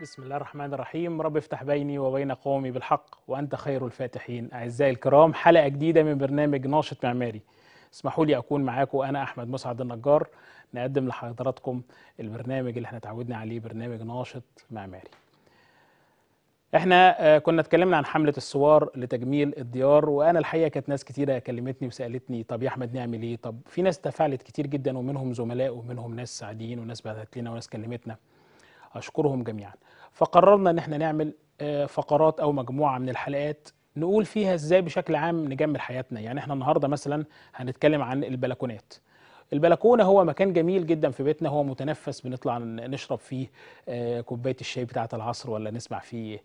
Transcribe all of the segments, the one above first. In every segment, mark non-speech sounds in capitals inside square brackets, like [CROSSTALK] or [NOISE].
بسم الله الرحمن الرحيم رب افتح بيني وبين قومي بالحق وأنت خير الفاتحين أعزائي الكرام حلقة جديدة من برنامج ناشط معماري اسمحوا لي أكون معاكم أنا أحمد مسعد النجار نقدم لحضراتكم البرنامج اللي احنا اتعودنا عليه برنامج ناشط معماري احنا آه، كنا اتكلمنا عن حمله السوار لتجميل الديار وانا الحقيقه كانت ناس كتيره كلمتني وسالتني طب يا احمد نعمل ايه طب في ناس تفاعلت كتير جدا ومنهم زملاء ومنهم ناس سعيدين وناس بعتت لنا وناس كلمتنا أشكرهم جميعا فقررنا إن احنا نعمل آه، فقرات أو مجموعة من الحلقات نقول فيها إزاي بشكل عام نجمل حياتنا يعني احنا النهاردة مثلا هنتكلم عن البلكونات البلكونه هو مكان جميل جدا في بيتنا هو متنفس بنطلع نشرب فيه آه، كوبايه الشاي بتاعه العصر ولا نسمع فيه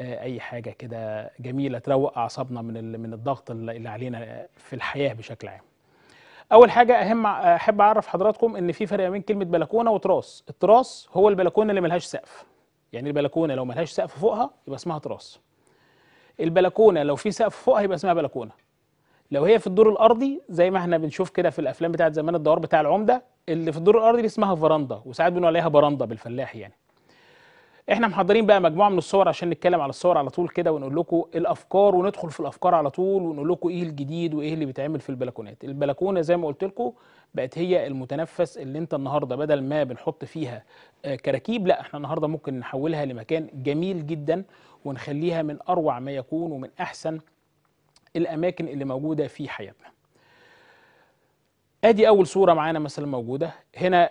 آه، اي حاجه كده جميله تروق اعصابنا من من الضغط اللي علينا في الحياه بشكل عام اول حاجه اهم احب اعرف حضراتكم ان في فرق بين كلمه بلكونه وتراس التراس هو البلكونه اللي ملهاش سقف يعني البلكونه لو ملهاش سقف فوقها يبقى اسمها تراس البلكونه لو في سقف فوقها يبقى اسمها بلكونه لو هي في الدور الارضي زي ما احنا بنشوف كده في الافلام بتاعت زمان الدوار بتاع العمده اللي في الدور الارضي دي اسمها فراندا وساعات بنقول عليها براندا بالفلاح يعني احنا محضرين بقى مجموعه من الصور عشان نتكلم على الصور على طول كده ونقول لكم الافكار وندخل في الافكار على طول ونقول لكم ايه الجديد وايه اللي بيتعمل في البلكونات البلكونه زي ما قلت لكم بقت هي المتنفس اللي انت النهارده بدل ما بنحط فيها آه، كراكيب لا احنا النهارده ممكن نحولها لمكان جميل جدا ونخليها من اروع ما يكون ومن احسن الاماكن اللي موجوده في حياتنا ادي اول صوره معانا مثلا موجوده هنا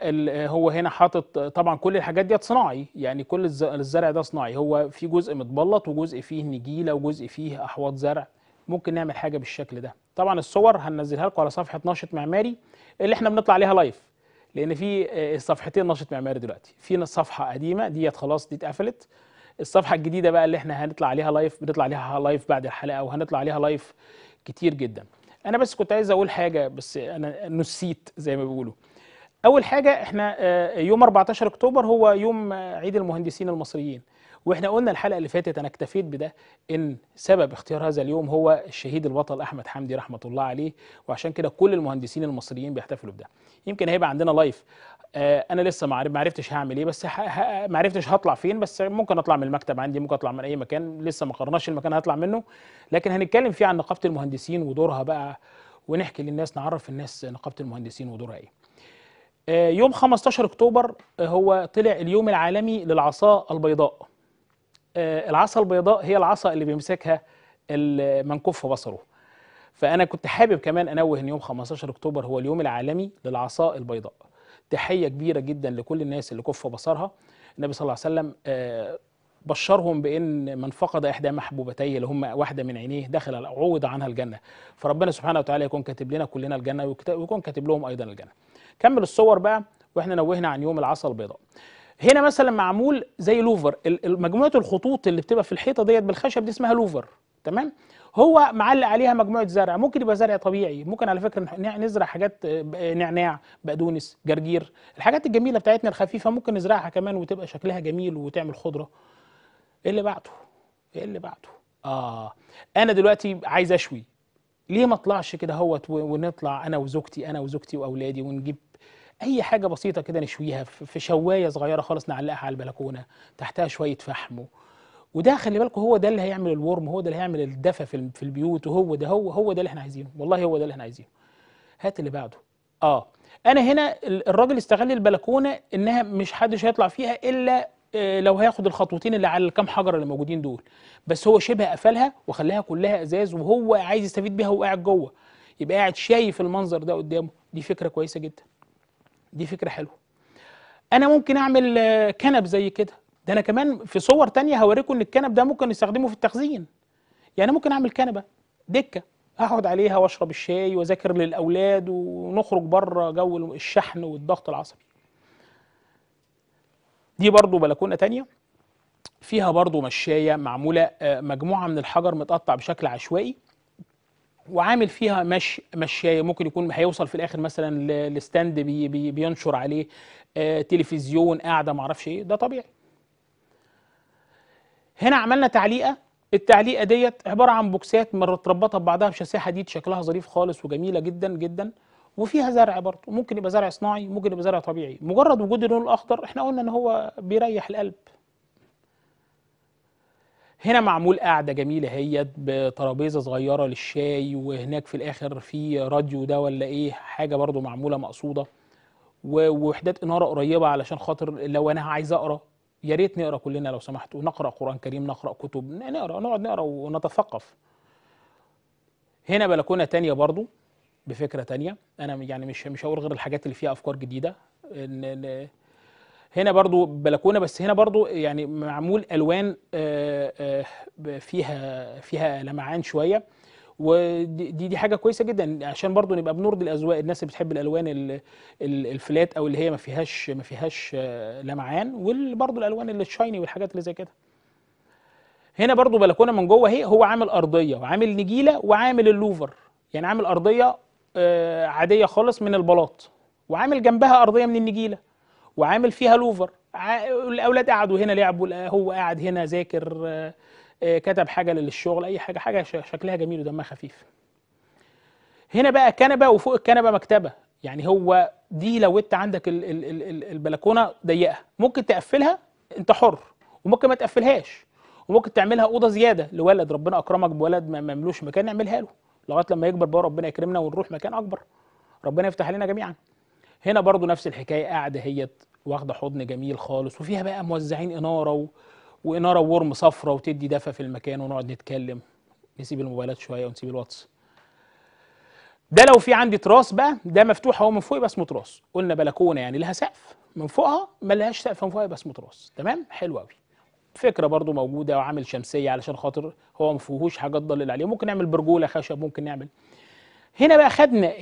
هو هنا حاطط طبعا كل الحاجات ديت صناعي يعني كل الزرع ده صناعي هو في جزء متبلط وجزء فيه نجيله وجزء فيه احواض زرع ممكن نعمل حاجه بالشكل ده طبعا الصور هننزلها لكم على صفحه ناشط معماري اللي احنا بنطلع عليها لايف لان في صفحتين ناشط معماري دلوقتي في صفحه قديمه ديت خلاص دي اتقفلت الصفحه الجديده بقى اللي احنا هنطلع عليها لايف بنطلع عليها لايف بعد الحلقه وهنطلع عليها لايف كتير جدا انا بس كنت عايز اقول حاجه بس انا نسيت زي ما بيقولوا اول حاجه احنا آه، يوم 14 اكتوبر هو يوم عيد المهندسين المصريين واحنا قلنا الحلقه اللي فاتت انا اكتفيت بده ان سبب اختيار هذا اليوم هو الشهيد البطل احمد حمدي رحمه الله عليه وعشان كده كل المهندسين المصريين بيحتفلوا بده يمكن هيبقى عندنا لايف آه، انا لسه ما عرفتش هعمل ايه بس ما عرفتش هطلع فين بس ممكن اطلع من المكتب عندي ممكن اطلع من اي مكان لسه ما قررناش المكان هطلع منه لكن هنتكلم فيه عن نقابه المهندسين ودورها بقى ونحكي للناس نعرف الناس نقابه المهندسين ودورها ايه آه، يوم 15 اكتوبر آه، هو طلع اليوم العالمي للعصا البيضاء العصا البيضاء هي العصا اللي بيمسكها المنكوف في بصره فانا كنت حابب كمان انوه ان يوم 15 اكتوبر هو اليوم العالمي للعصا البيضاء تحيه كبيره جدا لكل الناس اللي كف بصرها النبي صلى الله عليه وسلم آه، بشرهم بان من فقد احدى محبوبتيه اللي هم واحده من عينيه دخل عوض عنها الجنه فربنا سبحانه وتعالى يكون كاتب لنا كلنا الجنه ويكون كاتب لهم ايضا الجنه كمل الصور بقى واحنا نوهنا عن يوم العصا البيضاء هنا مثلا معمول زي لوفر مجموعه الخطوط اللي بتبقى في الحيطه ديت بالخشب دي اسمها لوفر تمام هو معلق عليها مجموعه زرع ممكن يبقى زرع طبيعي ممكن على فكره نزرع حاجات آه، آه، نعناع بقدونس جرجير الحاجات الجميله بتاعتنا الخفيفه ممكن نزرعها كمان وتبقى شكلها جميل وتعمل خضره ايه اللي بعده ايه اللي بعده اه انا دلوقتي عايز اشوي ليه ما اطلعش كده هوت ونطلع انا وزوجتي انا وزوجتي واولادي ونجيب اي حاجه بسيطه كده نشويها في شوايه صغيره خالص نعلقها على البلكونه تحتها شويه فحم وده خلي بالكم هو ده اللي هيعمل الورم هو ده اللي هيعمل الدفى في البيوت وهو ده هو هو ده اللي احنا عايزينه والله هو ده اللي احنا عايزينه هات اللي بعده اه انا هنا الراجل استغل البلكونه انها مش حدش هيطلع فيها الا آه، لو هياخد الخطوتين اللي على الكام حجره اللي موجودين دول بس هو شبه قفلها وخلاها كلها ازاز وهو عايز يستفيد بيها وقاعد جوه يبقى قاعد شايف المنظر ده قدامه دي فكره كويسه جدا دي فكره حلوه انا ممكن اعمل آه، كنب زي كده ده انا كمان في صور تانية هوريكم ان الكنب ده ممكن نستخدمه في التخزين يعني ممكن اعمل كنبه دكه اقعد عليها واشرب الشاي واذاكر للاولاد ونخرج بره جو الشحن والضغط العصبي دي برضو بلكونه تانية فيها برضو مشايه معموله آه، مجموعه من الحجر متقطع بشكل عشوائي وعامل فيها مش مشاية ممكن يكون هيوصل في الاخر مثلا لستاند بي بي بينشر عليه آه، تلفزيون قاعده معرفش ايه ده طبيعي هنا عملنا تعليقه التعليقه ديت عباره عن بوكسات متربطه ببعضها بشاسيه حديد شكلها ظريف خالص وجميله جدا جدا وفيها زرع برضه ممكن يبقى زرع صناعي ممكن يبقى زرع طبيعي مجرد وجود اللون الاخضر احنا قلنا ان هو بيريح القلب هنا معمول قاعدة جميلة هي بترابيزة صغيرة للشاي وهناك في الآخر في راديو ده ولا إيه حاجة برضه معمولة مقصودة ووحدات إنارة قريبة علشان خاطر لو أنا عايز أقرأ يا ريت نقرا كلنا لو سمحت ونقرا قران كريم نقرا كتب نقرا نقعد نقرا ونتثقف هنا بلكونه تانية برضو بفكره تانية انا يعني مش مش هقول غير الحاجات اللي فيها افكار جديده هنا برضو بلكونه بس هنا برضو يعني معمول الوان آه، آه، فيها فيها لمعان شويه ودي دي حاجه كويسه جدا عشان برضو نبقى بنرضي الاذواق الناس اللي بتحب الالوان الفلات او اللي هي ما فيهاش ما فيهاش آه، لمعان وبرضو الالوان اللي الشايني والحاجات اللي زي كده هنا برضو بلكونه من جوه اهي هو عامل ارضيه وعامل نجيله وعامل اللوفر يعني عامل ارضيه آه، عاديه خالص من البلاط وعامل جنبها ارضيه من النجيله وعامل فيها لوفر الاولاد قعدوا هنا لعبوا هو قاعد هنا ذاكر آه، آه، كتب حاجه للشغل اي حاجه حاجه شكلها جميل ودمها خفيف هنا بقى كنبه وفوق الكنبه مكتبه يعني هو دي لو انت عندك البلكونه ضيقه ممكن تقفلها انت حر وممكن ما تقفلهاش وممكن تعملها اوضه زياده لولد ربنا اكرمك بولد ما ملوش مكان نعملها له لغايه لما يكبر بقى ربنا يكرمنا ونروح مكان اكبر ربنا يفتح علينا جميعا هنا برضو نفس الحكايه قاعده هي واخده حضن جميل خالص وفيها بقى موزعين اناره واناره وورم صفرة وتدي دفى في المكان ونقعد نتكلم نسيب الموبايلات شويه ونسيب الواتس ده لو في عندي تراس بقى ده مفتوح اهو من فوق يبقى اسمه تراس قلنا بلكونه يعني لها سقف من فوقها ما لهاش سقف من فوقها يبقى اسمه تراس تمام حلو قوي فكره برضو موجوده وعامل شمسيه علشان خاطر هو ما فيهوش حاجه تضلل عليه ممكن نعمل برجوله خشب ممكن نعمل هنا بقى خدنا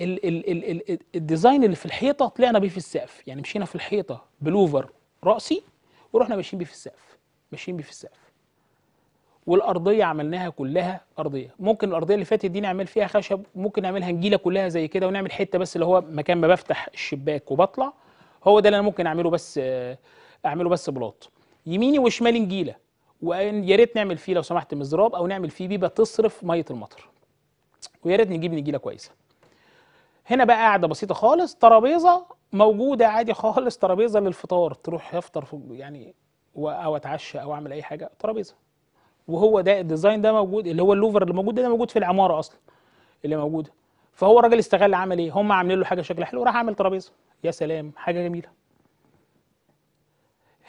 الديزاين اللي في الحيطه طلعنا بيه في السقف يعني مشينا في الحيطه بلوفر راسي ورحنا ماشيين بيه في السقف ماشيين بيه في السقف والارضيه عملناها كلها ارضيه ممكن الارضيه اللي فاتت دي نعمل فيها خشب ممكن نعملها نجيله كلها زي كده ونعمل حته بس اللي هو مكان ما بفتح الشباك وبطلع هو ده اللي انا ممكن اعمله بس اعمله بس بلاط يميني وشمالي نجيله ويا ريت نعمل فيه لو سمحت مزراب او نعمل فيه بيبه تصرف ميه المطر ويا ريت نجيب نجيله كويسه هنا بقى قاعده بسيطه خالص ترابيزه موجوده عادي خالص ترابيزه للفطار تروح يفطر يعني او اتعشى او اعمل اي حاجه ترابيزه وهو ده الديزاين ده موجود اللي هو اللوفر اللي موجود ده, ده موجود في العماره اصلا اللي موجوده فهو الراجل استغل عمل ايه هم عاملين له حاجه شكلها حلو راح عامل ترابيزه يا سلام حاجه جميله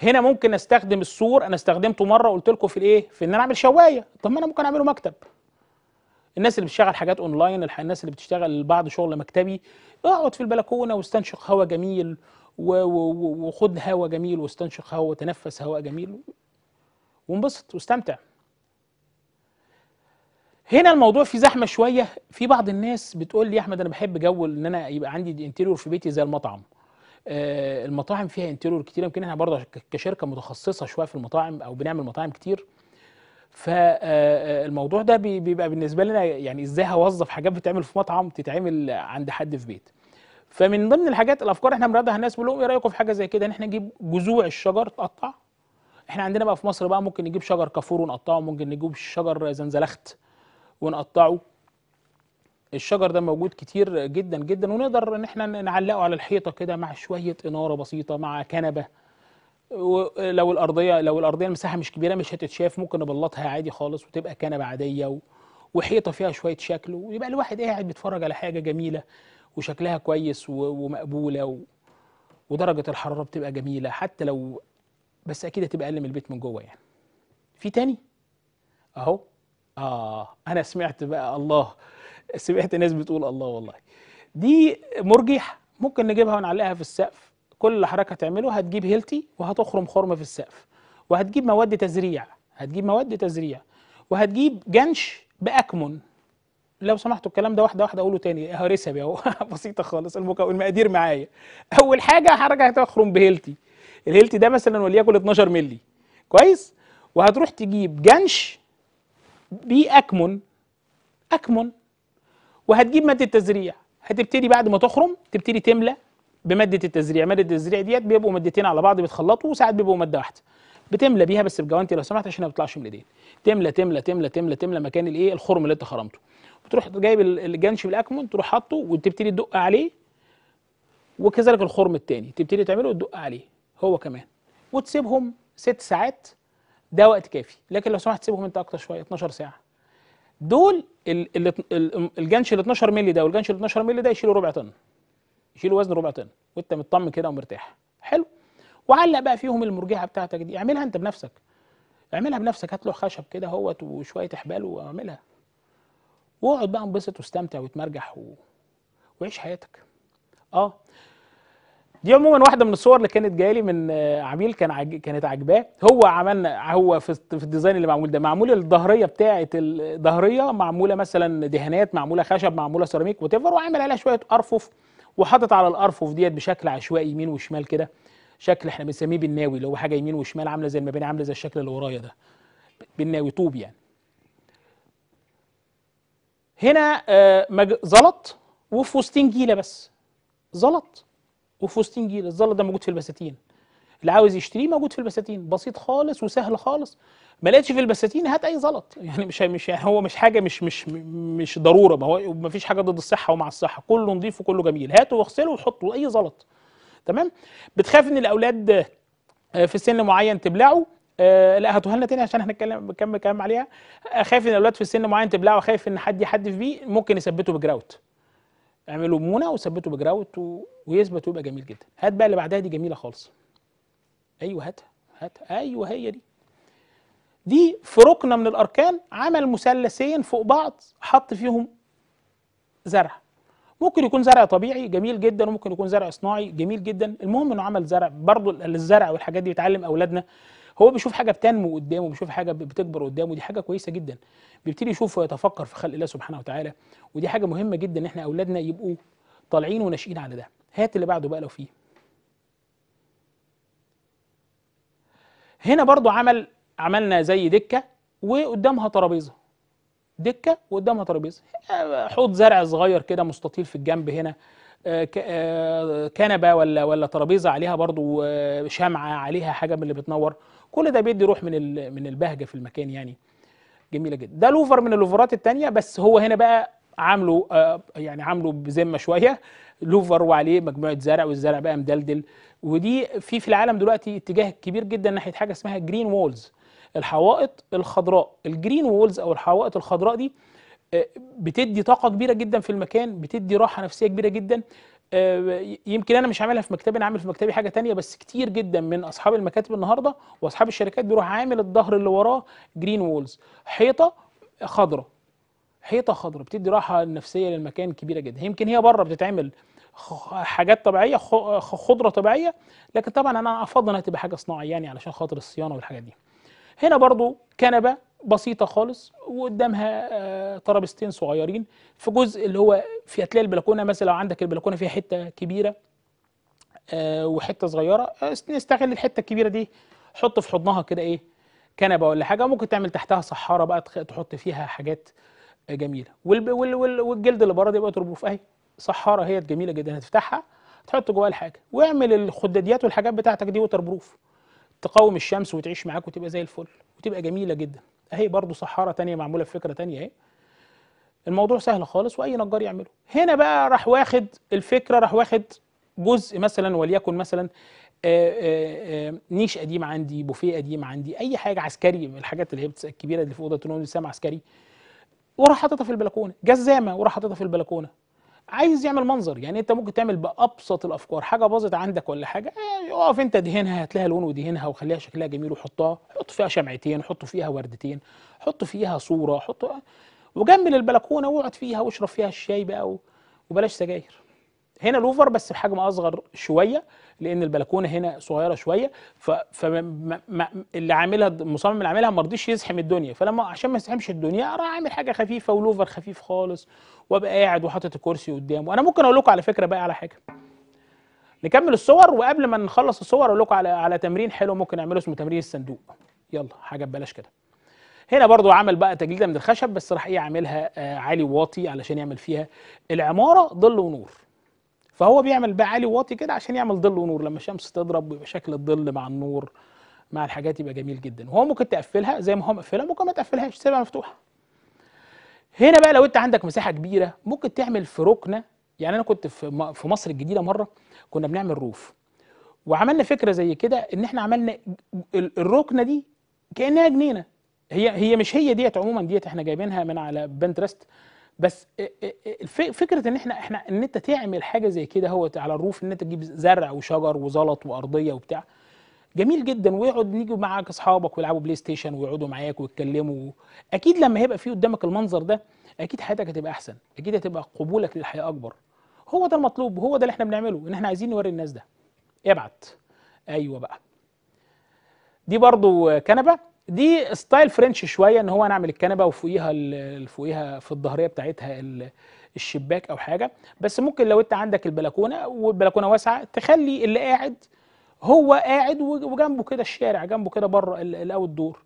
هنا ممكن استخدم السور انا استخدمته مره قلت لكم في الايه في ان انا اعمل شوايه طب ما انا ممكن اعمله مكتب الناس اللي بتشتغل حاجات اونلاين الناس اللي بتشتغل بعض شغل مكتبي اقعد في البلكونه واستنشق هواء جميل وخد هواء جميل واستنشق هواء وتنفس هواء جميل وانبسط واستمتع هنا الموضوع في زحمه شويه في بعض الناس بتقول لي يا احمد انا بحب جو ان انا يبقى عندي انتيريور في بيتي زي المطعم آه المطاعم فيها انتيريور كتير يمكن احنا برضه كشركه متخصصه شويه في المطاعم او بنعمل مطاعم كتير فالموضوع آه، آه، ده بيبقى بالنسبه لنا يعني ازاي هوظف حاجات بتتعمل في مطعم تتعمل عند حد في بيت فمن ضمن الحاجات الافكار احنا بنردها الناس بنقول لهم ايه رايكم في حاجه زي كده ان احنا نجيب جذوع الشجر تقطع احنا عندنا بقى في مصر بقى ممكن نجيب شجر كافور ونقطعه ممكن نجيب شجر زنزلخت ونقطعه الشجر ده موجود كتير جدا جدا ونقدر ان احنا نعلقه على الحيطه كده مع شويه اناره بسيطه مع كنبه ولو الارضيه لو الارضيه المساحه مش كبيره مش هتتشاف ممكن نبلطها عادي خالص وتبقى كنبه عاديه وحيطه فيها شويه شكل ويبقى الواحد قاعد بيتفرج على حاجه جميله وشكلها كويس ومقبوله و... ودرجه الحراره بتبقى جميله حتى لو بس اكيد هتبقى اقل من البيت من جوه يعني في تاني اهو اه انا سمعت بقى الله سمعت ناس بتقول الله والله دي مرجيحه ممكن نجيبها ونعلقها في السقف كل حركه هتعمله هتجيب هيلتي وهتخرم خرم في السقف وهتجيب مواد تزريع هتجيب مواد تزريع وهتجيب جنش باكمن لو سمحتوا الكلام ده واحده واحده اقوله تاني هرسب اهو [LAUGHS] بسيطه خالص المقادير معايا اول حاجه هرجع تخرم بهيلتي الهيلتي ده مثلا وليكن 12 مللي كويس وهتروح تجيب جنش اكمن اكمن وهتجيب ماده التزريع هتبتدي بعد ما تخرم تبتدي تملى بماده التزريع ماده التزريع ديت بيبقوا مادتين على بعض بيتخلطوا وساعات بيبقوا ماده واحده بتملى بيها بس بجوانتي لو سمحت عشان ما بيطلعش من الايدين تملى تملى تملى تملى تملى مكان الايه الخرم اللي انت خرمته تروح جايب الجنش بالاكمون تروح حاطه وتبتدي تدق عليه وكذلك الخرم الثاني تبتدي تعمله وتدق عليه هو كمان وتسيبهم ست ساعات ده وقت كافي لكن لو سمحت تسيبهم انت اكتر شويه 12 ساعه دول الجنش ال 12 مللي ده والجنش ال 12 مللي ده يشيلوا ربع طن يشيلوا وزن ربع طن وانت مطمن كده ومرتاح حلو وعلق بقى فيهم المرجحه بتاعتك دي اعملها انت بنفسك اعملها بنفسك هات له خشب كده اهوت وشويه احبال واعملها واقعد بقى انبسط واستمتع وتمرجح و... وعيش حياتك اه دي عموما واحده من الصور اللي كانت جايه من آه، عميل كان عج... كانت عاجباه هو عملنا هو في, في الديزاين اللي معمول ده معمول الظهريه بتاعه الظهريه معموله مثلا دهانات معموله خشب معموله سيراميك وات وعامل عليها شويه ارفف وحاطط على الارفف ديت بشكل عشوائي يمين وشمال كده شكل احنا بنسميه بالناوي اللي هو حاجه يمين وشمال عامله زي المباني عامله زي الشكل اللي ورايا ده بالناوي طوب يعني هنا آه، زلط وفي وسطين جيله بس زلط وفي وسطين جيله الزلط ده موجود في البساتين اللي عاوز يشتريه موجود في البساتين بسيط خالص وسهل خالص ما لقيتش في البساتين هات اي زلط يعني مش مش يعني هو مش حاجه مش مش مش ضروره ما هو ما فيش حاجه ضد الصحه ومع الصحه كله نظيف وكله جميل هاته واغسله وحطه اي زلط تمام بتخاف ان الاولاد آه، في سن معين تبلعه آه، لا هاتوها لنا تاني عشان احنا نتكلم كم كلام عليها آه، خايف ان الاولاد في سن معين تبلعه خايف ان حد يحدف بيه ممكن يثبته بجراوت اعملوا مونه وثبته بجراوت و... ويثبت ويبقى جميل جدا هات بقى اللي بعدها دي جميله خالص ايوه هاتها هاتها ايوه هي دي دي في ركنه من الاركان عمل مثلثين فوق بعض حط فيهم زرع ممكن يكون زرع طبيعي جميل جدا وممكن يكون زرع صناعي جميل جدا المهم انه عمل زرع برضه الزرع والحاجات دي بتعلم اولادنا هو بيشوف حاجه بتنمو قدامه بيشوف حاجه بتكبر قدامه دي حاجه كويسه جدا بيبتدي يشوف ويتفكر في خلق الله سبحانه وتعالى ودي حاجه مهمه جدا ان احنا اولادنا يبقوا طالعين وناشئين على ده هات اللي بعده بقى لو فيه هنا برضو عمل عملنا زي دكه وقدامها ترابيزه دكه وقدامها ترابيزه حوض زرع صغير كده مستطيل في الجنب هنا آه، آه، كنبه ولا ولا ترابيزه عليها برضو آه، شمعه عليها حاجه من اللي بتنور كل ده بيدي روح من من البهجه في المكان يعني جميله جدا ده لوفر من اللوفرات الثانيه بس هو هنا بقى عامله يعني عامله بذمه شويه لوفر وعليه مجموعه زرع والزرع بقى مدلدل ودي في في العالم دلوقتي اتجاه كبير جدا ناحيه حاجه اسمها جرين وولز الحوائط الخضراء الجرين وولز او الحوائط الخضراء دي آه، بتدي طاقه كبيره جدا في المكان بتدي راحه نفسيه كبيره جدا آه، يمكن انا مش عاملها في مكتبي انا عامل في مكتبي حاجه تانية بس كتير جدا من اصحاب المكاتب النهارده واصحاب الشركات بيروح عامل الظهر اللي وراه جرين وولز حيطه خضراء حيطه خضراء بتدي راحه نفسيه للمكان كبيره جدا يمكن هي بره بتتعمل حاجات طبيعيه خضره طبيعيه لكن طبعا انا افضل انها تبقى حاجه صناعيه يعني علشان خاطر الصيانه والحاجات دي هنا برضو كنبه بسيطه خالص وقدامها آه، ترابيزتين صغيرين في جزء اللي هو في هتلاقي البلكونه مثلا لو عندك البلكونه فيها حته كبيره آه، وحته صغيره آه، نستغل الحته الكبيره دي حط في حضنها كده ايه كنبه ولا حاجه ممكن تعمل تحتها صحاره بقى تحط فيها حاجات جميله والجلد اللي بره ده يبقى تربوه في اهي صحاره هي جميله جدا هتفتحها تحط جواها الحاجه واعمل الخداديات والحاجات بتاعتك دي ووتر بروف تقاوم الشمس وتعيش معاك وتبقى زي الفل وتبقى جميله جدا اهي برضو صحارة تانية معموله بفكره تانية اهي الموضوع سهل خالص واي نجار يعمله هنا بقى راح واخد الفكره راح واخد جزء مثلا وليكن مثلا آه، آه، آه، نيش قديم عندي بوفيه قديم عندي اي حاجه عسكري من الحاجات اللي هي الكبيره اللي في اوضه النوم لسه عسكري وراح حاططها في البلكونه جزامه وراح حاططها في البلكونه عايز يعمل منظر يعني انت ممكن تعمل بابسط الافكار حاجه باظت عندك ولا حاجه آه، اقف انت دهنها هات لها لون ودهنها وخليها شكلها جميل وحطها حط فيها شمعتين حط فيها وردتين حط فيها صوره حط آه، وجنب البلكونه واقعد فيها واشرب فيها الشاي بقى وبلاش سجاير هنا لوفر بس بحجم اصغر شويه لان البلكونه هنا صغيره شويه فاللي عاملها المصمم اللي عاملها ما رضيش يزحم الدنيا فلما عشان ما يزحمش الدنيا راح عامل حاجه خفيفه ولوفر خفيف خالص وابقى قاعد وحاطط الكرسي قدامه انا ممكن اقول لكم على فكره بقى على حاجه نكمل الصور وقبل ما نخلص الصور اقول لكم على على تمرين حلو ممكن نعمله اسمه تمرين الصندوق يلا حاجه ببلاش كده هنا برضو عمل بقى تجليده من الخشب بس راح ايه عاملها آه، عالي وواطي علشان يعمل فيها العماره ظل ونور فهو بيعمل بقى عالي وواطي كده عشان يعمل ظل ونور لما الشمس تضرب ويبقى شكل الظل مع النور مع الحاجات يبقى جميل جدا وهو ممكن تقفلها زي ما هو مقفلها ممكن ما تقفلهاش تسيبها مفتوحه هنا بقى لو انت عندك مساحه كبيره ممكن تعمل في ركنه يعني انا كنت في في مصر الجديده مره كنا بنعمل روف وعملنا فكره زي كده ان احنا عملنا الركنه دي كانها جنينه هي هي مش هي ديت عموما ديت احنا جايبينها من على بنترست بس فكره ان احنا احنا ان انت تعمل حاجه زي كده هو على الروف ان انت تجيب زرع وشجر وزلط وارضيه وبتاع جميل جدا ويقعد يجوا معاك اصحابك ويلعبوا بلاي ستيشن ويقعدوا معاك ويتكلموا اكيد لما هيبقى في قدامك المنظر ده اكيد حياتك هتبقى احسن اكيد هتبقى قبولك للحياه اكبر هو ده المطلوب هو ده اللي احنا بنعمله ان احنا عايزين نوري الناس ده ابعت ايوه بقى دي برضو كنبه دي ستايل فرنش شويه ان هو انا اعمل الكنبه وفوقيها فوقيها في الظهريه بتاعتها الشباك او حاجه بس ممكن لو انت عندك البلكونه والبلكونه واسعه تخلي اللي قاعد هو قاعد وجنبه كده الشارع جنبه كده بره الاوت دور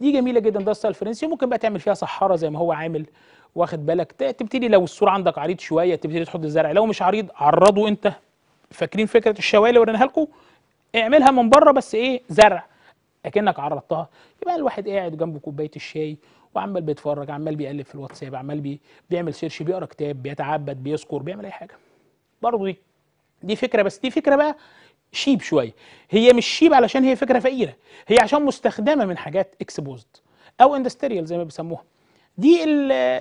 دي جميله جدا ده ستايل فرنسي ممكن بقى تعمل فيها صحاره زي ما هو عامل واخد بالك تبتدي لو السور عندك عريض شويه تبتدي تحط الزرع لو مش عريض عرضه انت فاكرين فكره الشوالي وريناها لكم اعملها من بره بس ايه زرع اكنك عرضتها يبقى الواحد قاعد جنبه كوبايه الشاي وعمال بيتفرج عمال بيقلب في الواتساب عمال بي بيعمل سيرش بيقرا كتاب بيتعبد بيذكر بيعمل اي حاجه برضه دي دي فكره بس دي فكره بقى شيب شويه هي مش شيب علشان هي فكره فقيره هي عشان مستخدمه من حاجات اكسبوزد او اندستريال زي ما بيسموها دي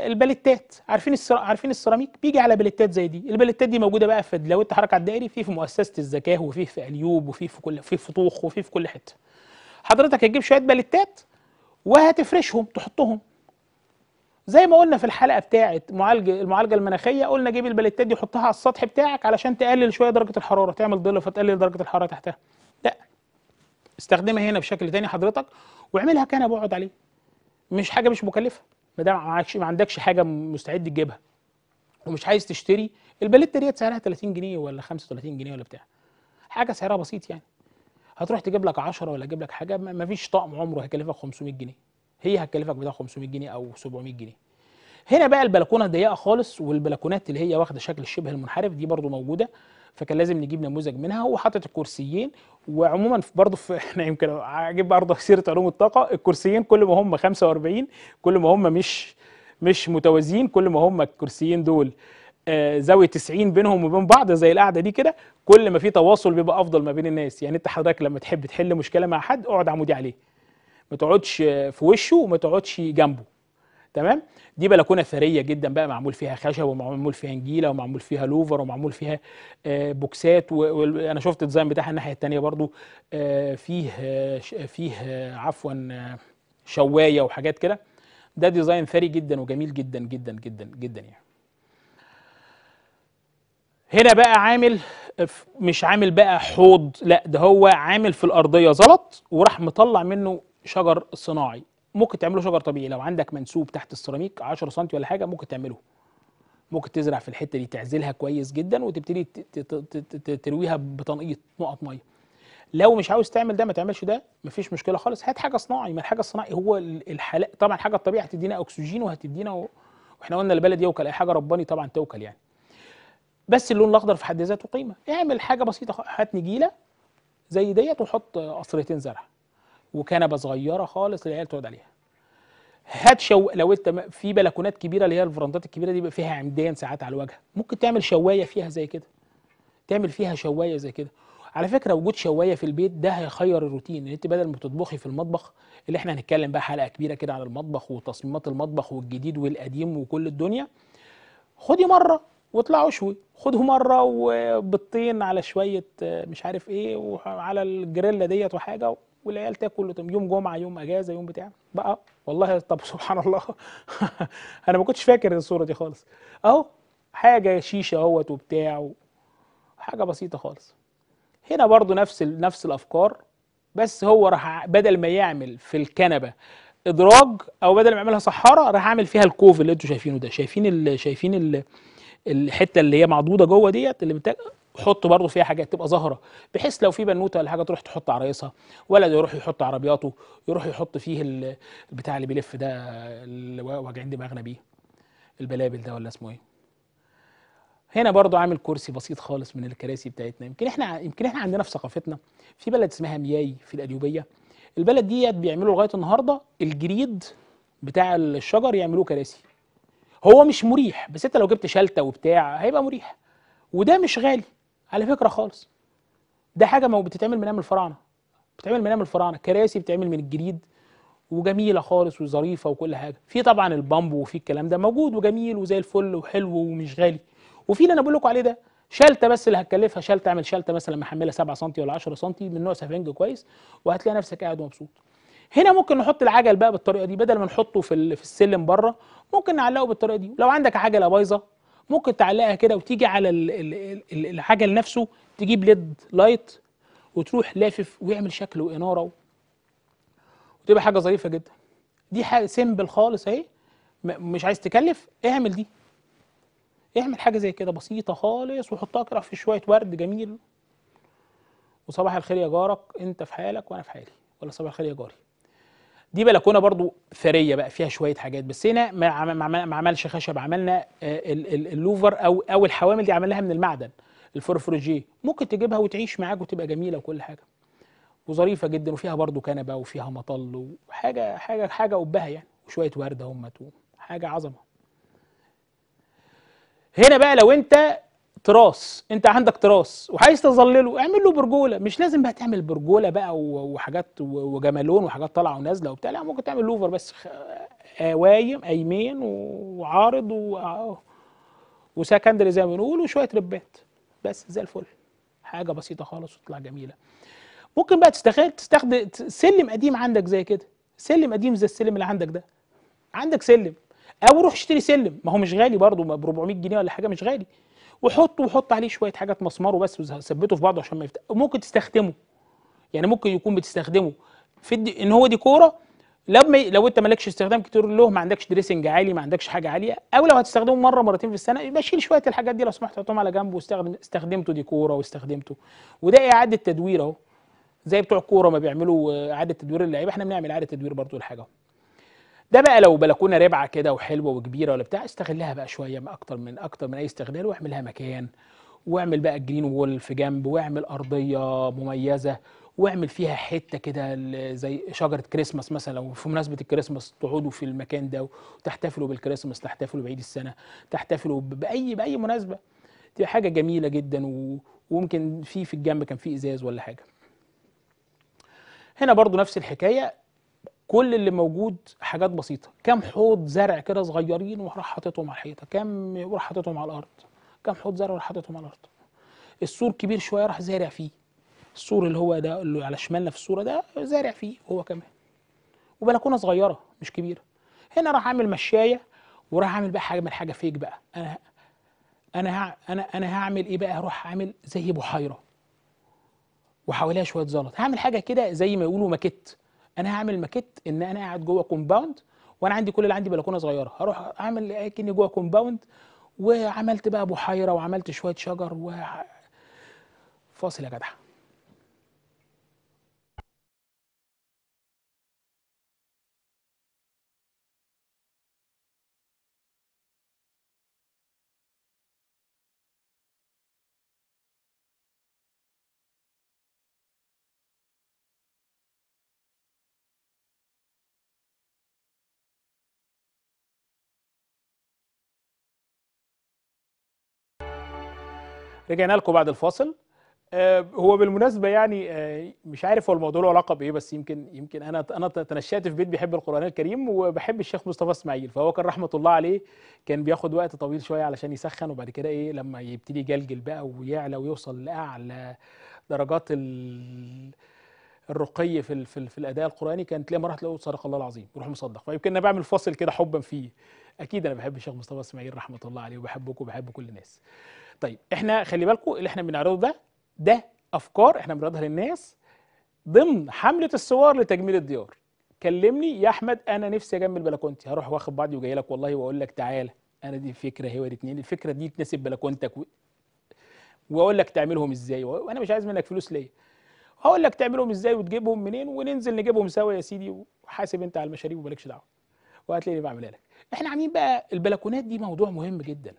البلتات عارفين عارفين السيراميك بيجي على بلتات زي دي البلتات دي موجوده بقى في لو انت حركه على الدائري في في مؤسسه الزكاه وفي في اليوب وفي في كل في فطوخ وفي في كل حته حضرتك هتجيب شويه باليتات وهتفرشهم تحطهم زي ما قلنا في الحلقه بتاعه معالجه المعالجه المناخيه قلنا جيب الباليتات دي حطها على السطح بتاعك علشان تقلل شويه درجه الحراره تعمل ظل فتقلل درجه الحراره تحتها لا استخدمها هنا بشكل تاني حضرتك واعملها كنبه اقعد عليه مش حاجه مش مكلفه ما دام ما عندكش حاجه مستعد تجيبها ومش عايز تشتري الباليته ديت سعرها 30 جنيه ولا 35 جنيه ولا بتاع حاجه سعرها بسيط يعني هتروح تجيب لك 10 ولا تجيب لك حاجه ما فيش طقم عمره هيكلفك 500 جنيه هي هتكلفك بتاع 500 جنيه او 700 جنيه هنا بقى البلكونه ضيقه خالص والبلكونات اللي هي واخده شكل الشبه المنحرف دي برده موجوده فكان لازم نجيب نموذج منها وحاطط الكرسيين وعموما برضه [LAUGHS] احنا يمكن اجيب برضه سيره علوم الطاقه الكرسيين كل ما هم 45 كل ما هم مش مش متوازيين كل ما هم الكرسيين دول زاويه 90 بينهم وبين بعض زي القعده دي كده كل ما في تواصل بيبقى افضل ما بين الناس يعني انت حضرتك لما تحب تحل مشكله مع حد اقعد عمودي عليه ما تقعدش في وشه وما تقعدش جنبه تمام دي بلكونه ثريه جدا بقى معمول فيها خشب ومعمول فيها نجيله ومعمول فيها لوفر ومعمول فيها آه، بوكسات وانا شفت الديزاين بتاعها الناحيه الثانيه برضو آه، فيه آه، فيه عفوا شوايه وحاجات كده ده ديزاين ثري جدا وجميل جدا جدا جدا جدا يعني هنا بقى عامل مش عامل بقى حوض لا ده هو عامل في الارضيه زلط وراح مطلع منه شجر صناعي ممكن تعمله شجر طبيعي لو عندك منسوب تحت السيراميك 10 سم ولا حاجه ممكن تعمله ممكن تزرع في الحته دي تعزلها كويس جدا وتبتدي ترويها بتنقيط نقط ميه لو مش عاوز تعمل ده ما تعملش ده مفيش مشكله خالص هات حاجه صناعي ما الحاجه الصناعي هو الحلاق طبعا الحاجه الطبيعيه هتدينا اكسجين وهتدينا و... واحنا قلنا البلد يوكل اي حاجه رباني طبعا توكل يعني بس اللون الاخضر في حد ذاته قيمه اعمل حاجه بسيطه هات نجيله زي ديت وحط قصرتين زرع وكنبه صغيره خالص العيال تقعد عليها هات شو لو انت في بلكونات كبيره اللي هي الفراندات الكبيره دي بيبقى فيها عمدان ساعات على الواجهه ممكن تعمل شوايه فيها زي كده تعمل فيها شوايه زي كده على فكره وجود شوايه في البيت ده هيخير الروتين ان انت بدل ما بتطبخي في المطبخ اللي احنا هنتكلم بقى حلقه كبيره كده عن المطبخ وتصميمات المطبخ والجديد والقديم وكل الدنيا خدي مره واطلع اشوي خده مره وبالطين على شويه آه، مش عارف ايه وعلى الجريلا ديت وحاجه والعيال تاكل يوم جمعه يوم اجازه يوم بتاع بقى والله طب سبحان الله [LAUGHS] انا ما كنتش فاكر الصوره دي خالص اهو حاجه شيشه اهوت وبتاع حاجه بسيطه خالص هنا برضو نفس نفس الافكار بس هو راح بدل ما يعمل في الكنبه ادراج او بدل ما يعملها صحاره راح اعمل فيها الكوف اللي انتوا شايفينه ده شايفين الـ شايفين ال الحته اللي هي معضوده جوه ديت اللي بتاك... حط برضه فيها حاجات تبقى ظاهره بحيث لو في بنوته ولا حاجه تروح تحط عرايسها ولد يروح يحط عربياته يروح يحط فيه البتاع اللي بيلف ده اللي واجعين دماغنا بيه البلابل ده ولا اسمه ايه هنا برضه عامل كرسي بسيط خالص من الكراسي بتاعتنا يمكن احنا يمكن احنا عندنا في ثقافتنا في بلد اسمها مياي في الأديوبية البلد ديت بيعملوا لغاية النهاردة الجريد بتاع الشجر يعملوه كراسي هو مش مريح بس انت لو جبت شلته وبتاع هيبقى مريح وده مش غالي على فكره خالص ده حاجه ما بتتعمل من ايام الفراعنه بتتعمل من ايام الفراعنه كراسي بتتعمل من الجليد وجميله خالص وظريفه وكل حاجه في طبعا البامبو وفي الكلام ده موجود وجميل وزي الفل وحلو ومش غالي وفي اللي انا بقول لكم عليه ده شلته بس اللي هتكلفها شلته اعمل شلته مثلا محمله 7 سم ولا 10 سم من نوع سفنج كويس وهتلاقي نفسك قاعد مبسوط هنا ممكن نحط العجل بقى بالطريقه دي بدل ما نحطه في في السلم بره ممكن نعلقه بالطريقه دي لو عندك عجله بايظه ممكن تعلقها كده وتيجي على العجل نفسه تجيب ليد لايت وتروح لافف ويعمل شكل واناره وتبقى حاجه ظريفه جدا دي حاجه سيمبل خالص اهي مش عايز تكلف اعمل دي اعمل حاجه زي كده بسيطه خالص وحطها كده في شويه ورد جميل وصباح الخير يا جارك انت في حالك وانا في حالي ولا صباح الخير يا جاري دي بلكونه برضو ثريه بقى فيها شويه حاجات بس هنا ما عملش خشب عملنا آه، اللوفر او او الحوامل دي عملناها من المعدن الفورفروجي ممكن تجيبها وتعيش معاك وتبقى جميله وكل حاجه وظريفه جدا وفيها برضو كنبه وفيها مطل وحاجه حاجه حاجه قبها يعني وشويه ورده همت حاجه عظمه هنا بقى لو انت تراس انت عندك تراس وعايز تظلله اعمل له برجوله مش لازم بقى تعمل برجوله بقى وحاجات وجمالون وحاجات طالعه ونازله وبتاع لا ممكن تعمل لوفر بس قوايم قايمين وعارض و... وسكندري زي ما بنقول وشويه ربات بس زي الفل حاجه بسيطه خالص وتطلع جميله ممكن بقى تستخدم تستخدم سلم قديم عندك زي كده سلم قديم زي السلم اللي عندك ده عندك سلم او روح اشتري سلم ما هو مش غالي برضه ب 400 جنيه ولا حاجه مش غالي وحطه وحط عليه شويه حاجات مسمار بس وثبته في بعضه عشان ما يفتح ممكن تستخدمه يعني ممكن يكون بتستخدمه في الدي... ان هو ديكوره لما لو انت مالكش استخدام كتير له ما عندكش دريسنج عالي ما عندكش حاجه عاليه او لو هتستخدمه مره مرتين في السنه يبقى شيل شويه الحاجات دي لو سمحت حطهم على جنب واستخدم استخدمته ديكوره واستخدمته وده اعاده تدوير اهو زي بتوع الكوره ما بيعملوا آه، اعاده تدوير اللعيبه احنا بنعمل اعاده تدوير برضو الحاجه ده بقى لو بلكونه ربعه كده وحلوه وكبيره ولا بتاع استغلها بقى شويه اكتر من اكتر من اي استغلال واعملها مكان واعمل بقى الجرين وول في جنب واعمل ارضيه مميزه واعمل فيها حته كده زي شجره كريسماس مثلا وفي مناسبه الكريسماس تقعدوا في المكان ده وتحتفلوا بالكريسماس تحتفلوا بعيد السنه تحتفلوا باي باي مناسبه دي حاجه جميله جدا وممكن في في الجنب كان في ازاز ولا حاجه هنا برضو نفس الحكايه كل اللي موجود حاجات بسيطه كام حوض زرع كده صغيرين وراح حاططهم على الحيطه كام وراح حاططهم على الارض كام حوض زرع وراح حاططهم على الارض السور كبير شويه راح زارع فيه السور اللي هو ده اللي على شمالنا في الصوره ده زارع فيه هو كمان وبلكونه صغيره مش كبيره هنا راح اعمل مشايه وراح اعمل بقى حاجه من حاجه فيك بقى انا انا ها انا انا هعمل ايه بقى هروح اعمل زي بحيره وحواليها شويه زلط هعمل حاجه كده زي ما يقولوا ماكيت انا هعمل ماكيت ان انا قاعد جوه كومباوند وانا عندي كل اللي عندي بلكونه صغيره هروح اعمل اكني جوه كومباوند وعملت بقى بحيره وعملت شويه شجر و فاصل يا جدع رجعنا لكم بعد الفاصل آه، هو بالمناسبه يعني آه، مش عارف هو الموضوع له علاقه بايه بس يمكن يمكن انا انا تنشأت في بيت بيحب القران الكريم وبحب الشيخ مصطفى اسماعيل فهو كان رحمه الله عليه كان بياخد وقت طويل شويه علشان يسخن وبعد كده ايه لما يبتدي يجلجل بقى ويعلى ويوصل لاعلى درجات ال الرقي في في, في الاداء القراني كانت تلاقي مره تقول صدق الله العظيم روح مصدق فيمكن انا بعمل فصل كده حبا فيه اكيد انا بحب الشيخ مصطفى اسماعيل رحمه الله عليه وبحبكم وبحب كل الناس طيب احنا خلي بالكم اللي احنا بنعرضه ده ده افكار احنا بنعرضها للناس ضمن حمله الصور لتجميل الديار كلمني يا احمد انا نفسي اجمل بلكونتي هروح واخد بعضي وجاي لك والله واقول لك تعالى انا دي فكره هي وريتني يعني الفكره دي تناسب بلكونتك و... واقول لك تعملهم ازاي وانا مش عايز منك فلوس ليه هقول لك تعملهم ازاي وتجيبهم منين وننزل نجيبهم سوا يا سيدي وحاسب انت على المشاريب ومالكش دعوه وهتلاقيني بعملها لك احنا عاملين بقى البلكونات دي موضوع مهم جدا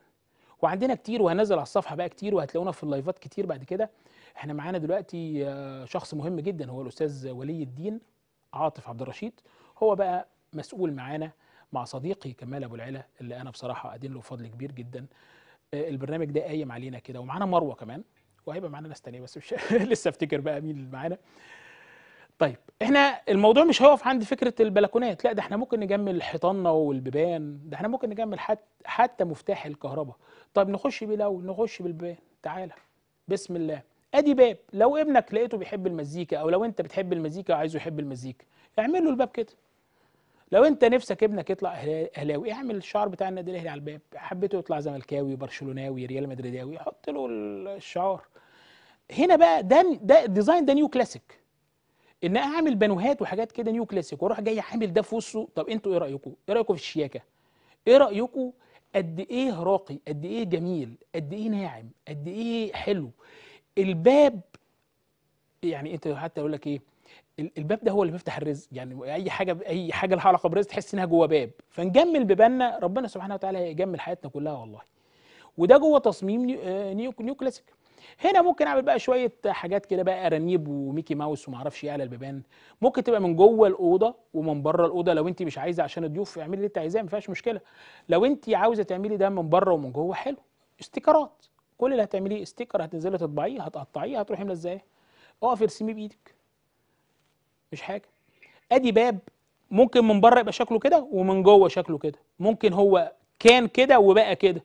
وعندنا كتير وهنزل على الصفحه بقى كتير وهتلاقونا في اللايفات كتير بعد كده احنا معانا دلوقتي آه، شخص مهم جدا هو الاستاذ ولي الدين عاطف عبد الرشيد هو بقى مسؤول معانا مع صديقي كمال ابو العلا اللي انا بصراحه ادين له فضل كبير جدا آه، البرنامج ده قايم علينا كده ومعانا مروه كمان وهيبقى معانا ناس تانية بس مش [LAUGHS] لسه افتكر بقى مين اللي معانا طيب احنا الموضوع مش هيقف عند فكره البلكونات لا ده احنا ممكن نجمل حيطاننا والبيبان ده احنا ممكن نجمل حتى حتى مفتاح الكهرباء طب نخش بيه لو نخش بالبيبان تعالى بسم الله ادي باب لو ابنك لقيته بيحب المزيكا او لو انت بتحب المزيكا وعايزه يحب المزيكا اعمل له الباب كده لو انت نفسك ابنك يطلع اهلاوي اعمل الشعار بتاع النادي الاهلي على الباب حبيته يطلع زملكاوي برشلوناوي ريال مدريداوي حط له الشعار هنا بقى ده ده الديزاين ده نيو كلاسيك ان اعمل بانوهات وحاجات كده نيو كلاسيك واروح جاي حامل ده في وسطه طب انتوا ايه رايكم ايه رايكم في الشياكه ايه رايكم قد ايه راقي قد ايه جميل قد ايه ناعم قد ايه حلو الباب يعني انت حتى اقول لك ايه الباب ده هو اللي بيفتح الرزق يعني اي حاجه اي حاجه لها علاقه بالرزق تحس انها جوه باب فنجمل ببالنا ربنا سبحانه وتعالى يجمل حياتنا كلها والله وده جوه تصميم نيو, نيو كلاسيك هنا ممكن اعمل بقى شويه حاجات كده بقى ارانيب وميكي ماوس وما اعرفش ايه على البيبان ممكن تبقى من جوه الاوضه ومن بره الاوضه لو انت مش عايزه عشان الضيوف اعملي اللي انت عايزاه ما فيهاش مشكله لو انت عاوزه تعملي ده من بره ومن جوه حلو استيكرات كل اللي هتعمليه استيكر هتنزلي تطبعيه هتقطعيه هتروحي عامله ازاي اقفي ارسميه بايدك مش حاجه ادي باب ممكن من بره يبقى شكله كده ومن جوه شكله كده ممكن هو كان كده وبقى كده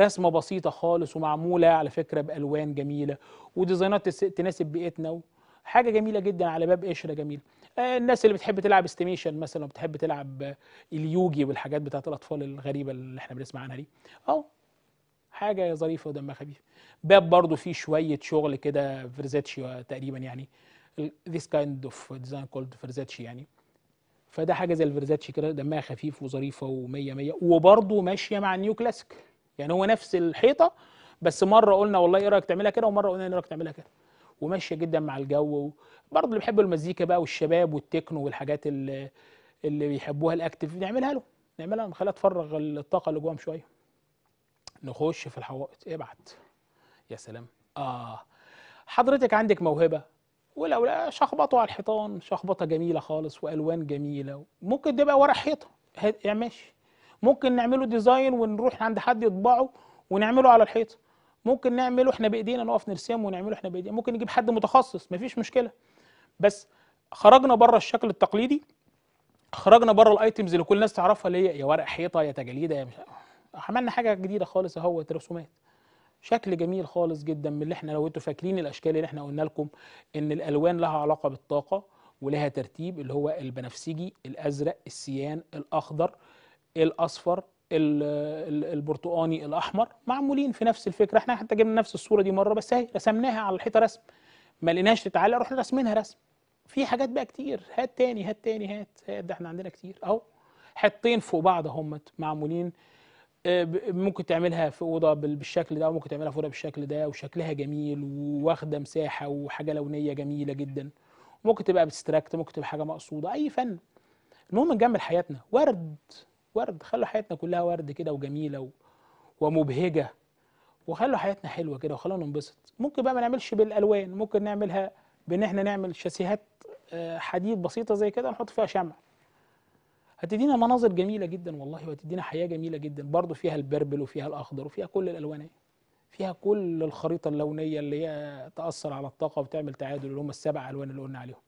رسمه بسيطه خالص ومعموله على فكره بالوان جميله وديزاينات تناسب بيئتنا حاجه جميله جدا على باب قشره جميله آه، الناس اللي بتحب تلعب استيميشن مثلا بتحب تلعب اليوجي والحاجات بتاعت الاطفال الغريبه اللي احنا بنسمع عنها دي أو حاجه ظريفه ودمها خفيف باب برضو فيه شويه شغل كده فيرزاتشي تقريبا يعني this kind of design called فيرزاتشي يعني فده حاجه زي الفرزاتشي كده دمها خفيف وظريفه ومية مية وبرضه ماشيه مع النيو كلاسيك يعني هو نفس الحيطه بس مره قلنا والله ايه رايك تعملها كده ومره قلنا ايه رايك تعملها كده وماشيه جدا مع الجو برضه اللي بيحبوا المزيكا بقى والشباب والتكنو والحاجات اللي, اللي بيحبوها الاكتف نعملها له نعملها نخليها تفرغ الطاقه اللي جواهم شويه نخش في الحوائط ابعت يا سلام اه حضرتك عندك موهبه ولو لا شخبطوا على الحيطان شخبطه جميله خالص والوان جميله ممكن تبقى ورق حيطه يعني ماشي ممكن نعمله ديزاين ونروح عند حد يطبعه ونعمله على الحيطه ممكن نعمله احنا بايدينا نقف نرسمه ونعمله احنا بايدينا ممكن نجيب حد متخصص مفيش مشكله بس خرجنا بره الشكل التقليدي خرجنا بره الايتمز اللي كل الناس تعرفها اللي هي يا ورق حيطه يا تجليده يا مش عملنا حاجه جديده خالص اهوت رسومات شكل جميل خالص جدا من اللي احنا لو انتوا فاكرين الاشكال اللي احنا قلنا لكم ان الالوان لها علاقه بالطاقه ولها ترتيب اللي هو البنفسجي الازرق السيان الاخضر الاصفر البرتقاني الاحمر معمولين في نفس الفكره احنا حتى جبنا نفس الصوره دي مره بس اهي رسمناها على الحيطه رسم ما لقيناش تتعلق رحنا رسمينها رسم في حاجات بقى كتير هات تاني هات تاني هات ده احنا عندنا كتير اهو حطين فوق بعض اهمت معمولين آه، ممكن تعملها في اوضه بالشكل ده وممكن تعملها في اوضه بالشكل ده وشكلها جميل وواخده مساحه وحاجه لونيه جميله جدا ممكن تبقى ابستراكت ممكن تبقى حاجه مقصوده اي فن المهم نجمل حياتنا ورد ورد خلوا حياتنا كلها ورد كده وجميله و... ومبهجه وخلوا حياتنا حلوه كده وخلونا ننبسط ممكن بقى ما نعملش بالالوان ممكن نعملها بان احنا نعمل شاسيهات آه، حديد بسيطه زي كده نحط فيها شمع هتدينا مناظر جميله جدا والله وهتدينا حياه جميله جدا برضو فيها البربل وفيها الاخضر وفيها كل الالوان فيها كل الخريطه اللونيه اللي هي تاثر على الطاقه وتعمل تعادل اللي هم السبع الوان اللي قلنا عليهم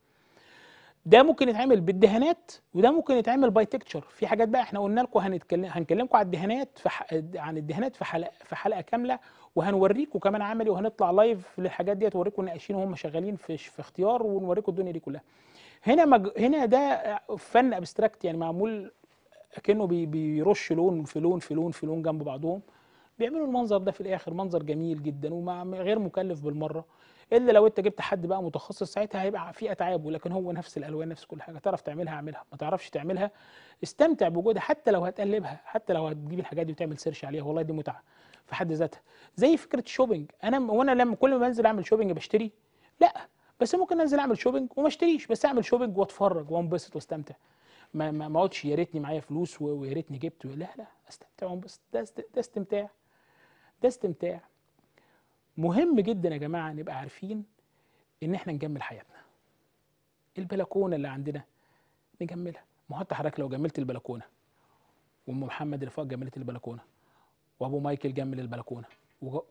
ده ممكن يتعمل بالدهانات وده ممكن يتعمل باي تكتشر في حاجات بقى احنا قلنا لكم هنتكلم هنكلمكم على الدهانات في ح... عن الدهانات في حلقه في حلقه كامله وهنوريكم كمان عملي وهنطلع لايف للحاجات ديت ونوريكم الناقشين وهم شغالين في في اختيار ونوريكم الدنيا دي كلها هنا مج... هنا ده فن ابستراكت يعني معمول كانه بي... بيرش لون في لون في لون في لون جنب بعضهم بيعملوا المنظر ده في الاخر منظر جميل جدا وغير مكلف بالمره الا لو انت جبت حد بقى متخصص ساعتها هيبقى في اتعاب ولكن هو نفس الالوان نفس كل حاجه تعرف تعملها اعملها ما تعرفش تعملها استمتع بوجودها حتى لو هتقلبها حتى لو هتجيب الحاجات دي وتعمل سيرش عليها والله دي متعه في حد ذاتها زي فكره الشوبينج انا وانا لما كل ما بنزل اعمل شوبينج بشتري لا بس ممكن انزل اعمل شوبينج وما اشتريش بس اعمل شوبينج واتفرج وانبسط واستمتع ما ما اقعدش يا ريتني معايا فلوس ويا ريتني جبت لا لا استمتع وانبسط ده ده استمتاع ده استمتاع مهم جدا يا جماعه نبقى عارفين ان احنا نجمل حياتنا البلكونه اللي عندنا نجملها ما هو حضرتك لو جملت البلكونه وام محمد رفاق جملت البلكونه وابو مايكل جمل البلكونه وجو...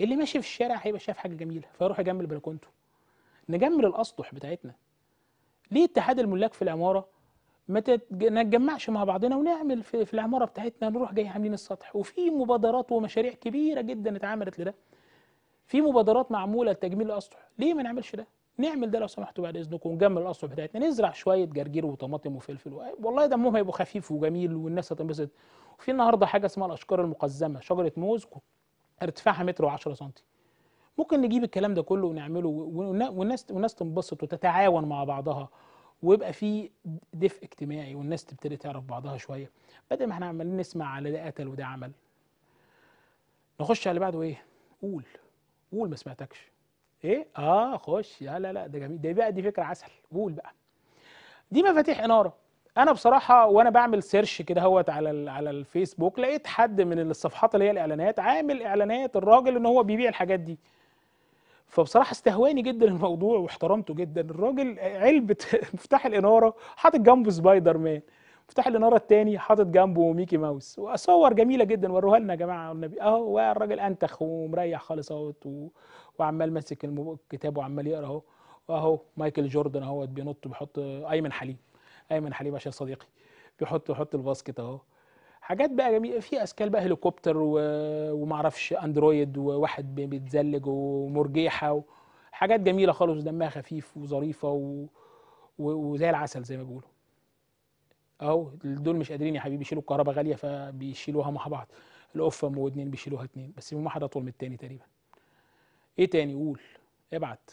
اللي ماشي في الشارع هيبقى شايف حاجه جميله فيروح يجمل بلكونته نجمل الاسطح بتاعتنا ليه اتحاد الملاك في العماره ما نتجمعش مع بعضنا ونعمل في, في العماره بتاعتنا نروح جاي عاملين السطح وفي مبادرات ومشاريع كبيره جدا اتعملت لده في مبادرات معموله لتجميل الاسطح ليه ما نعملش ده نعمل ده لو سمحتوا بعد اذنكم ونجمل الاسطح بتاعتنا نزرع شويه جرجير وطماطم وفلفل والله دمهم هيبقى خفيف وجميل والناس هتنبسط وفي النهارده حاجه اسمها الاشجار المقزمه شجره موز ارتفاعها متر و10 سم ممكن نجيب الكلام ده كله ونعمله والناس والناس تنبسط وتتعاون مع بعضها ويبقى في دفء اجتماعي والناس تبتدي تعرف بعضها شويه بدل ما احنا عمالين نسمع على ده قتل وده عمل نخش على اللي بعده ايه قول قول ما سمعتكش ايه اه خش يا لا لا ده جميل ده بقى دي فكره عسل قول بقى دي مفاتيح اناره انا بصراحه وانا بعمل سيرش كده هوت على على الفيسبوك لقيت حد من الصفحات اللي هي الاعلانات عامل اعلانات الراجل ان هو بيبيع الحاجات دي فبصراحه استهواني جدا الموضوع واحترمته جدا الراجل علبه [LAUGHS] مفتاح الاناره حاطط جنبه سبايدر مان مفتاح الاناره الثاني حاطط جنبه ميكي ماوس وصور جميله جدا وروها لنا يا جماعه والنبي اهو والراجل انتخ ومريح خالص اهو و... وعمال ماسك الكتاب وعمال يقرا اهو واهو مايكل جوردن اهو بينط بيحط ايمن حليم ايمن حليم عشان صديقي بيحط يحط الباسكت اهو حاجات بقى جميله في اشكال بقى هليكوبتر و... ومعرفش اندرويد وواحد بيتزلج ومرجيحه و... حاجات جميله خالص ودمها خفيف وظريفه و... و... وزي العسل زي ما بيقولوا او دول مش قادرين يا حبيبي يشيلوا الكهرباء غاليه فبيشيلوها مع بعض القفه ام ودنين بيشيلوها اتنين بس يوم واحد اطول من التاني تقريبا ايه تاني قول ابعت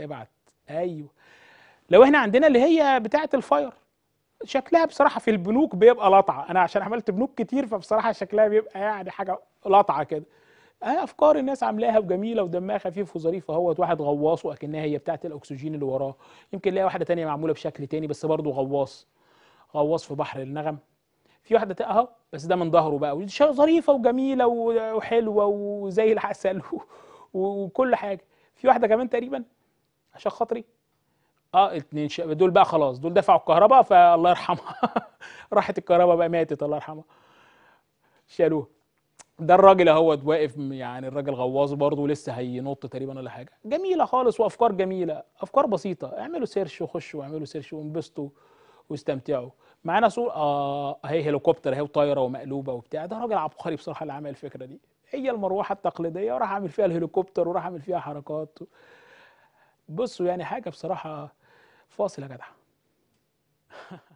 ابعت ايوه لو احنا عندنا اللي هي بتاعه الفاير شكلها بصراحه في البنوك بيبقى لطعه انا عشان عملت بنوك كتير فبصراحه شكلها بيبقى يعني حاجه لطعه كده آه افكار الناس عاملاها وجميله ودمها خفيف وظريف اهوت واحد غواص واكنها هي بتاعه الاكسجين اللي وراه يمكن لها واحده تانية معموله بشكل تاني بس برضه غواص أو وصف بحر النغم في واحدة أهو بس ده من ظهره بقى ودي ظريفة وجميلة وحلوة وزي العسل [LAUGHS] وكل حاجة في واحدة كمان تقريبا عشان خاطري اه اتنين ش... دول بقى خلاص دول دفعوا الكهرباء فالله يرحمها [LAUGHS] راحت الكهرباء بقى ماتت الله يرحمها شالوه ده الراجل اهوت واقف يعني الراجل غواص برضه ولسه هينط تقريبا ولا حاجه جميله خالص وافكار جميله افكار بسيطه اعملوا سيرش وخشوا اعملوا سيرش وانبسطوا واستمتعوا معانا صور اه اهي هليكوبتر اهي وطايره ومقلوبه وبتاع ده راجل عبقري بصراحه اللي عمل الفكره دي هي المروحه التقليديه وراح عامل فيها الهليكوبتر وراح عامل فيها حركات و... بصوا يعني حاجه بصراحه فاصل يا جدع [LAUGHS]